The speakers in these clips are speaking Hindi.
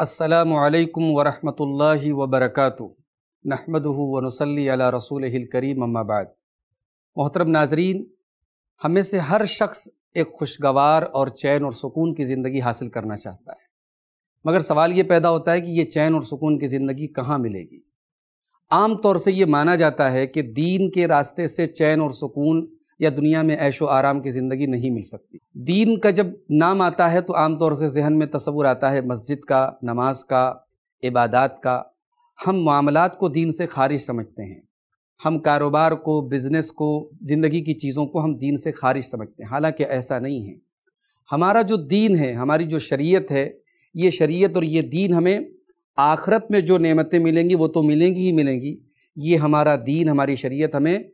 असलकम वरहमल वबरक नहमद वनसली अला रसूल करीम अम्माबाद मोहतरम नाजरीन हमें से हर शख्स एक खुशगवार और चैन और सुकून की ज़िंदगी हासिल करना चाहता है मगर सवाल ये पैदा होता है कि ये चैन और सुकून की ज़िंदगी कहाँ मिलेगी आम तौर से ये माना जाता है कि दीन के रास्ते से चैन और सुकून या दुनिया में ऐशो आराम की ज़िंदगी नहीं मिल सकती दीन का जब नाम आता है तो आमतौर से जहन में तस्वुर आता है मस्जिद का नमाज का इबादत का हम मामलात को दीन से खारिज समझते हैं हम कारोबार को बिज़नेस को ज़िंदगी की चीज़ों को हम दीन से खारिज समझते हैं हालांकि ऐसा नहीं है हमारा जो दीन है हमारी जो शरीयत है ये शरीयत और ये दीन हमें आखरत में जो नेमतें मिलेंगी वो तो मिलेंगी ही मिलेंगी ये हमारा दीन हमारी शरीयत हमें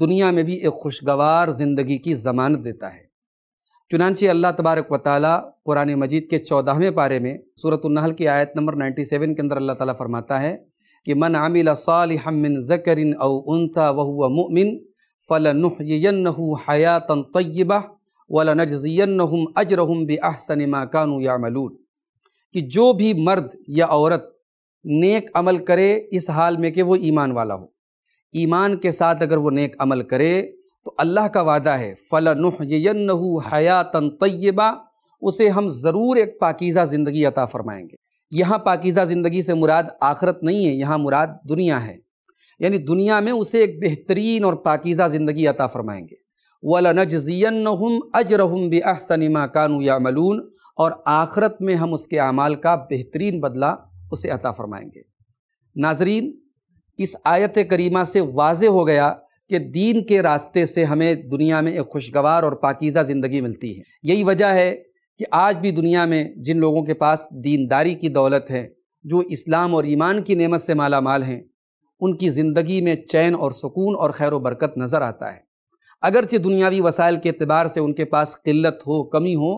दुनिया में भी एक खुशगवार ज़िंदगी की ज़मानत देता है चुनानचे अल्लाह तबारक व ताली कुरान मजीद के चौदहवें पारे में सूरत नहल की आयत नंबर नाइन्टी सेवन के अंदर अल्लाह ताली फरमाता है कि मन आमिल सालिमिन ज़करिन अव वह मुमिन फ़लन हयात तय्यबा वलनजियम अजर बे अहसन माकानू या मलूर कि जो भी मर्द या औरत नेक अमल करे इस हाल में कि वो ईमान वाला हो ईमान के साथ अगर वो नेक अमल करे तो अल्लाह का वादा है फ़लन हयातन तय्यबा उसे हम ज़रूर एक पाकिज़ा ज़िंदगी अता फ़रमाएंगे यहाँ पाकिज़ा ज़िंदगी से मुराद आखरत नहीं है यहाँ मुराद दुनिया है यानी दुनिया में उसे एक बेहतरीन और पाकिज़ा ज़िंदगी अता फ़रमाएंगे वलनजीन अजरहम बे अहसनिमा कानू या मलून और आखरत में हम उसके अमाल का बेहतरीन बदला उसे अता फ़रमाएंगे नाजरीन इस आयत करीमा से वाज हो गया कि दीन के रास्ते से हमें दुनिया में एक खुशगवार और पाकिज़ा ज़िंदगी मिलती है यही वजह है कि आज भी दुनिया में जिन लोगों के पास दीनदारी की दौलत है जो इस्लाम और ईमान की नेमत से माला माल हैं उनकी ज़िंदगी में चैन और सुकून और खैर बरकत नज़र आता है अगरचे दुनियावी वसाइल के अतबार से उनके पास किल्लत हो कमी हो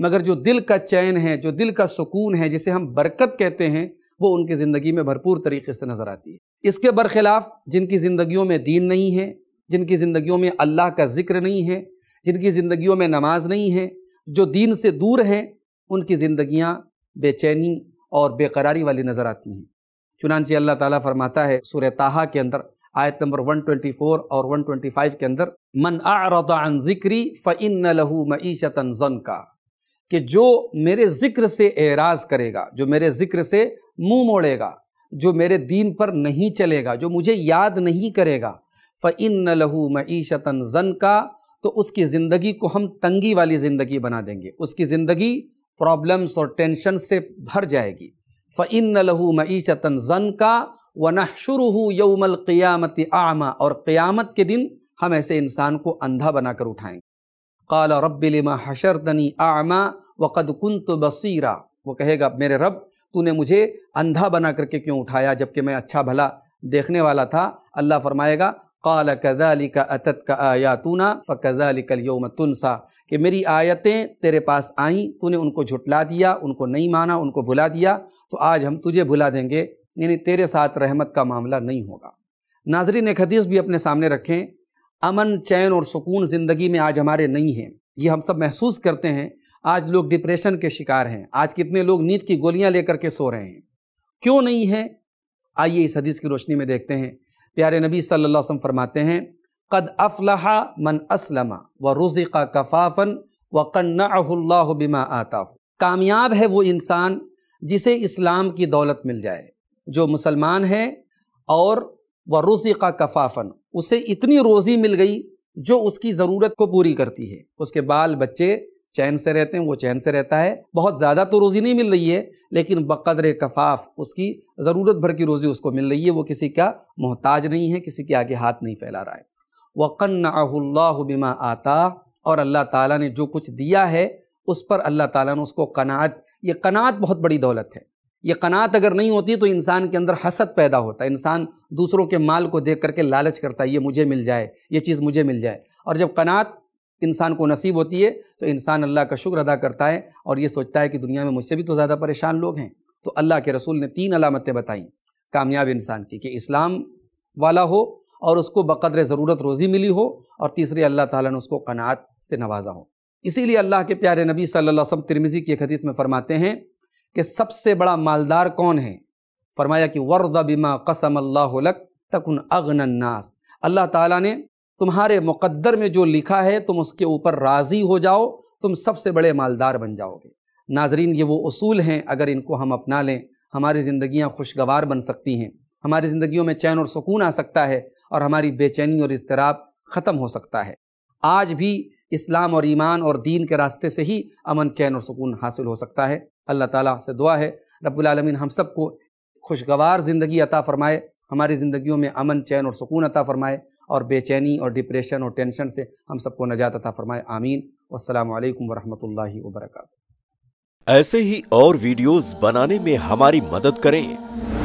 मगर जो दिल का चैन है जो दिल का सुकून है जिसे हम बरकत कहते हैं वो उनकी ज़िंदगी में भरपूर तरीके से नज़र आती है इसके बरखिलाफ जिनकी ज़िंदगियों में दीन नहीं है जिनकी ज़िंदगियों में अल्लाह का ज़िक्र नहीं है जिनकी ज़िंदगियों में नमाज नहीं है जो दीन से दूर हैं उनकी ज़िंदियाँ बेचैनी और बेकरारी वाली नज़र आती हैं चुनानचे अल्लाह ताला फरमाता है सुर ताहा के अंदर आयत नंबर 124 और 125 के अंदर मन आन ज़िक्री फ़ इन लहू मीशतन का कि जो मेरे ज़िक्र से एराज करेगा जो मेरे ज़िक्र से मुंह मोड़ेगा जो मेरे दीन पर नहीं चलेगा जो मुझे याद नहीं करेगा न लहू मीशतन जन का तो उसकी ज़िंदगी को हम तंगी वाली ज़िंदगी बना देंगे उसकी ज़िंदगी प्रॉब्लम्स और टेंशन से भर जाएगी न लहू मीशतन जन का वना शुरू यौमल क़ियामत आमा और क़ियामत के दिन हम ऐसे इंसान को अंधा बनाकर उठाएंगे काला रब्बिलमा हशरदनी आमा वक़दकुन तो बसीरा वो कहेगा मेरे रब तूने मुझे अंधा बना करके क्यों उठाया जबकि मैं अच्छा भला देखने वाला था अल्लाह फरमाएगा काल कज़ाली का अतत का आया आयातूना फ़ाली कल योम तुनसा कि मेरी आयतें तेरे पास आईं तूने उनको झुटला दिया उनको नहीं माना उनको भुला दिया तो आज हम तुझे भुला देंगे यानी तेरे साथ रहमत का मामला नहीं होगा नाजरीन एक हदीस भी अपने सामने रखें अमन चैन और सुकून ज़िंदगी में आज हमारे नहीं हैं ये हम सब महसूस करते हैं आज लोग डिप्रेशन के शिकार हैं आज कितने लोग नींद की गोलियां लेकर के सो रहे हैं क्यों नहीं है आइए इस हदीस की रोशनी में देखते हैं प्यारे नबी सल्लल्लाहु अलैहि वसल्लम फरमाते हैं कद अफलाहा मन असलमा व रुज़िका कफ़ाफ़न व कन्नाह बिमा आता हो कामयाब है वो इंसान जिसे इस्लाम की दौलत मिल जाए जो मुसलमान है और व रुज़िका कफ़ाफ़न उसे इतनी रोज़ी मिल गई जो उसकी ज़रूरत को पूरी करती है उसके बाल बच्चे चैन से रहते हैं वो चैन से रहता है बहुत ज़्यादा तो रोज़ी नहीं मिल रही है लेकिन बकदर कफाफ उसकी ज़रूरत भर की रोज़ी उसको मिल रही है वो किसी का मोहताज नहीं है किसी के आगे हाथ नहीं फैला रहा है वक़न्ना बिमा आता और अल्लाह ताला ने जो कुछ दिया है उस पर अल्लाह ताला ने उसको कनात ये कनात बहुत बड़ी दौलत है ये कनात अगर नहीं होती तो इंसान के अंदर हसद पैदा होता है इंसान दूसरों के माल को देख करके लालच करता है ये मुझे मिल जाए ये चीज़ मुझे मिल जाए और जब कनात इंसान को नसीब होती है तो इंसान अल्लाह का शुक्र अदा करता है और ये सोचता है कि दुनिया में मुझसे भी तो ज़्यादा परेशान लोग हैं तो अल्लाह के रसूल ने तीन अलामतें बताई कामयाब इंसान की कि इस्लाम वाला हो और उसको बकदर ज़रूरत रोज़ी मिली हो और तीसरी अल्लाह ताला ने उसको कनात से नवाजा हो इसीलिए अल्लाह के प्यारे नबी सल्लल्लाहु अलैहि वसल्लम तिरमिज़ी की एक हदीस में फरमाते हैं कि सबसे बड़ा मालदार कौन है फरमाया कि वर्द बिमा कसम अल्लाह लक तकन अगनन्नास अल्लाह ताला ने तुम्हारे मुकद्दर में जो लिखा है तुम उसके ऊपर राज़ी हो जाओ तुम सबसे बड़े मालदार बन जाओगे नाजरीन ये वो असूल हैं अगर इनको हम अपना लें हमारी ज़िंदियाँ खुशगवार बन सकती हैं हमारी ज़िंदगियों में चैन और सुकून आ सकता है और हमारी बेचैनी और इजतराब ख़त्म हो सकता है आज भी इस्लाम और ईमान और दीन के रास्ते से ही अमन चैन और सुकून हासिल हो सकता है अल्लाह ताला से दुआ है रबालमीन हम सबको खुशगवार ज़िंदगी अता फ़रमाए हमारी ज़िंदगियों में अमन चैन और सुकून अता फ़रमाए और बेचैनी और डिप्रेशन और टेंशन से हम सबको नजात अता फरमाए आमीन वालेकुम वरहमतुल्लाहि वबरकातुहू ऐसे ही और वीडियोस बनाने में हमारी मदद करें